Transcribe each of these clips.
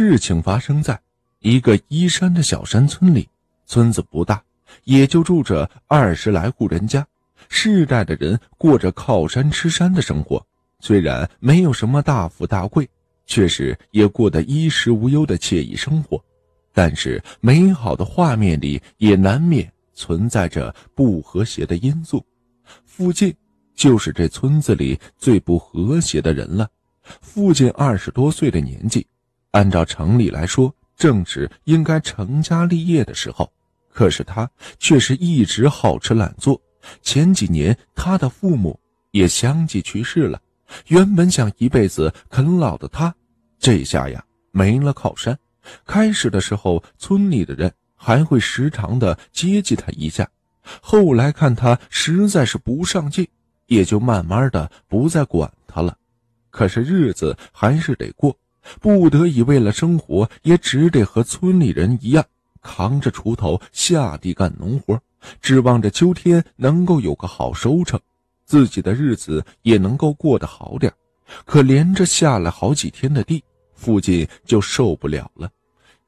事情发生在一个依山的小山村里，村子不大，也就住着二十来户人家。世代的人过着靠山吃山的生活，虽然没有什么大富大贵，却是也过得衣食无忧的惬意生活。但是，美好的画面里也难免存在着不和谐的因素。父亲就是这村子里最不和谐的人了。父亲二十多岁的年纪。按照常理来说，正值应该成家立业的时候，可是他却是一直好吃懒做。前几年，他的父母也相继去世了。原本想一辈子啃老的他，这下呀没了靠山。开始的时候，村里的人还会时常的接济他一下，后来看他实在是不上进，也就慢慢的不再管他了。可是日子还是得过。不得已，为了生活，也只得和村里人一样，扛着锄头下地干农活，指望着秋天能够有个好收成，自己的日子也能够过得好点。可连着下了好几天的地，父亲就受不了了。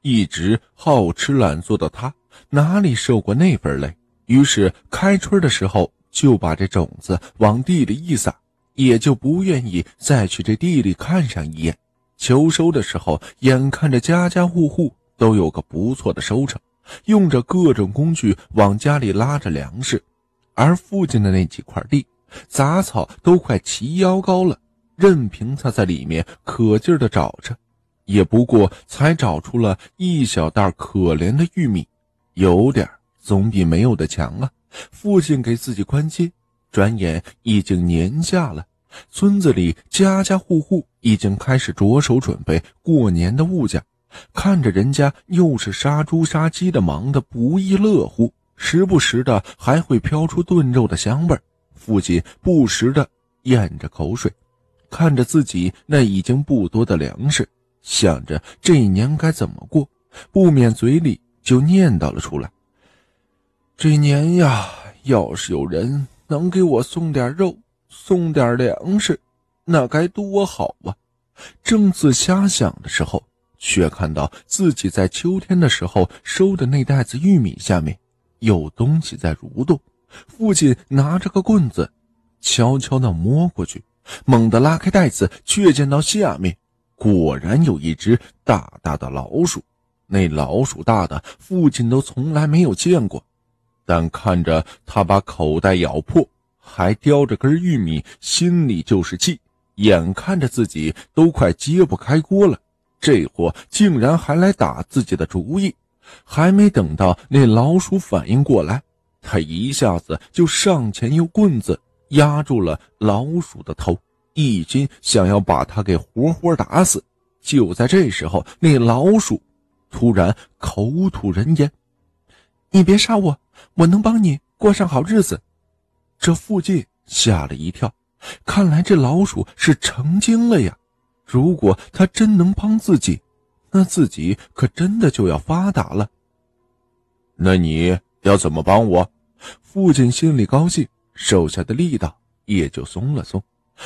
一直好吃懒做的他，哪里受过那份累？于是开春的时候就把这种子往地里一撒，也就不愿意再去这地里看上一眼。秋收的时候，眼看着家家户户都有个不错的收成，用着各种工具往家里拉着粮食。而附近的那几块地，杂草都快齐腰高了，任凭他在里面可劲儿的找着，也不过才找出了一小袋可怜的玉米，有点总比没有的强啊。父亲给自己关机，转眼已经年下了。村子里家家户户已经开始着手准备过年的物价，看着人家又是杀猪杀鸡的忙得不亦乐乎，时不时的还会飘出炖肉的香味儿。父亲不时的咽着口水，看着自己那已经不多的粮食，想着这一年该怎么过，不免嘴里就念叨了出来：“这年呀，要是有人能给我送点肉。”送点粮食，那该多好啊！正自瞎想的时候，却看到自己在秋天的时候收的那袋子玉米下面有东西在蠕动。父亲拿着个棍子，悄悄地摸过去，猛地拉开袋子，却见到下面果然有一只大大的老鼠。那老鼠大的父亲都从来没有见过，但看着他把口袋咬破。还叼着根玉米，心里就是气。眼看着自己都快揭不开锅了，这货竟然还来打自己的主意。还没等到那老鼠反应过来，他一下子就上前用棍子压住了老鼠的头，一心想要把它给活活打死。就在这时候，那老鼠突然口吐人言：“你别杀我，我能帮你过上好日子。”这附近吓了一跳，看来这老鼠是成精了呀！如果它真能帮自己，那自己可真的就要发达了。那你要怎么帮我？父亲心里高兴，手下的力道也就松了松。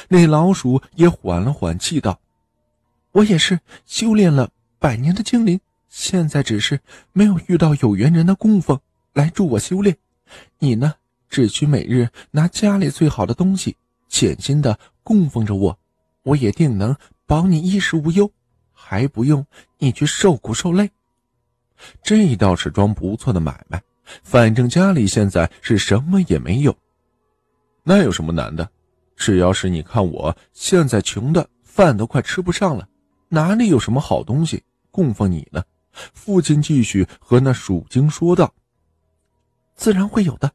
那老鼠也缓了缓气道：“我也是修炼了百年的精灵，现在只是没有遇到有缘人的供奉来助我修炼。你呢？”只需每日拿家里最好的东西，潜心的供奉着我，我也定能保你衣食无忧，还不用你去受苦受累。这倒是桩不错的买卖，反正家里现在是什么也没有，那有什么难的？只要是你看我现在穷的饭都快吃不上了，哪里有什么好东西供奉你呢？父亲继续和那鼠精说道：“自然会有的。”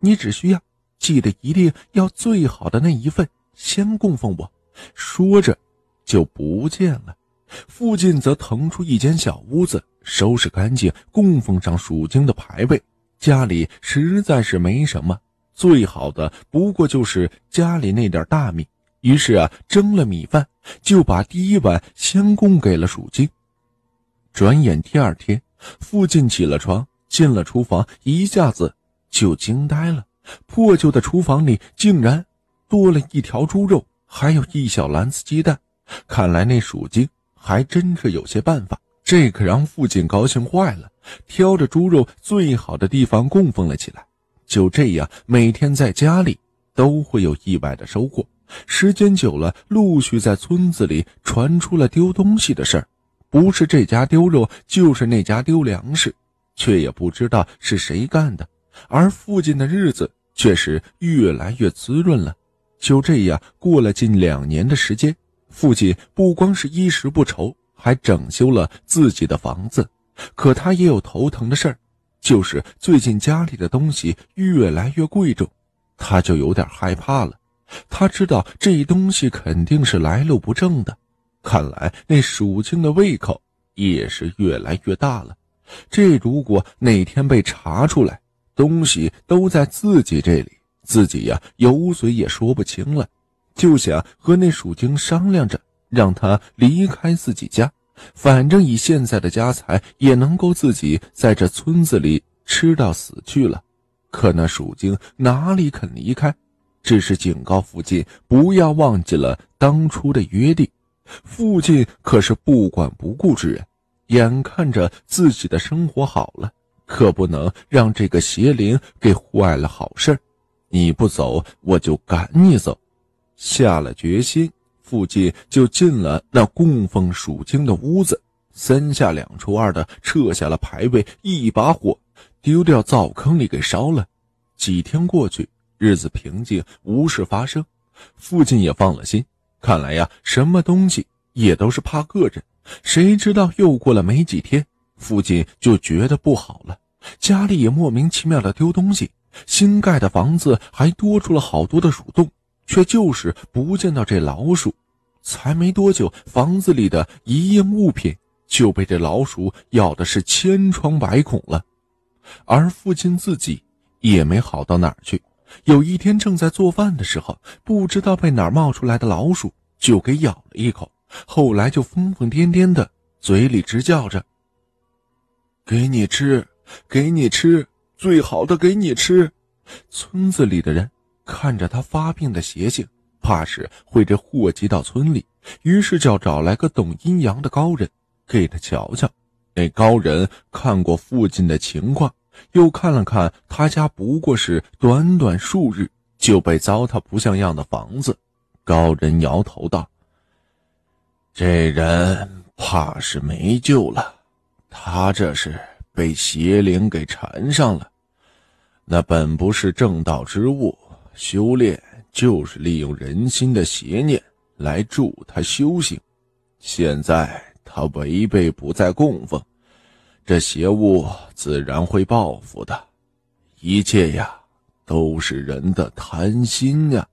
你只需要记得，一定要最好的那一份先供奉我。说着，就不见了。父亲则腾出一间小屋子，收拾干净，供奉上鼠精的牌位。家里实在是没什么，最好的不过就是家里那点大米。于是啊，蒸了米饭，就把第一碗先供给了鼠精。转眼第二天，父亲起了床，进了厨房，一下子。就惊呆了，破旧的厨房里竟然多了一条猪肉，还有一小篮子鸡蛋。看来那鼠精还真是有些办法。这可让父亲高兴坏了，挑着猪肉最好的地方供奉了起来。就这样，每天在家里都会有意外的收获。时间久了，陆续在村子里传出了丢东西的事儿，不是这家丢肉，就是那家丢粮食，却也不知道是谁干的。而父亲的日子却是越来越滋润了。就这样过了近两年的时间，父亲不光是衣食不愁，还整修了自己的房子。可他也有头疼的事儿，就是最近家里的东西越来越贵重，他就有点害怕了。他知道这东西肯定是来路不正的，看来那鼠精的胃口也是越来越大了。这如果哪天被查出来，东西都在自己这里，自己呀有嘴也说不清了，就想和那鼠精商量着，让他离开自己家。反正以现在的家财，也能够自己在这村子里吃到死去了。可那鼠精哪里肯离开？只是警告父亲不要忘记了当初的约定。父亲可是不管不顾之人，眼看着自己的生活好了。可不能让这个邪灵给坏了好事你不走我就赶你走。下了决心，父亲就进了那供奉鼠精的屋子，三下两除二的撤下了牌位，一把火丢掉灶坑里给烧了。几天过去，日子平静，无事发生，父亲也放了心。看来呀，什么东西也都是怕个人。谁知道又过了没几天，父亲就觉得不好了。家里也莫名其妙的丢东西，新盖的房子还多出了好多的鼠洞，却就是不见到这老鼠。才没多久，房子里的一应物品就被这老鼠咬的是千疮百孔了。而父亲自己也没好到哪儿去，有一天正在做饭的时候，不知道被哪儿冒出来的老鼠就给咬了一口，后来就疯疯癫癫的，嘴里直叫着：“给你吃。”给你吃最好的，给你吃。村子里的人看着他发病的邪性，怕是会这祸及到村里，于是就找来个懂阴阳的高人给他瞧瞧。那高人看过附近的情况，又看了看他家，不过是短短数日就被糟蹋不像样的房子。高人摇头道：“这人怕是没救了，他这是……”被邪灵给缠上了，那本不是正道之物。修炼就是利用人心的邪念来助他修行，现在他违背不再供奉，这邪物自然会报复的。一切呀，都是人的贪心呀。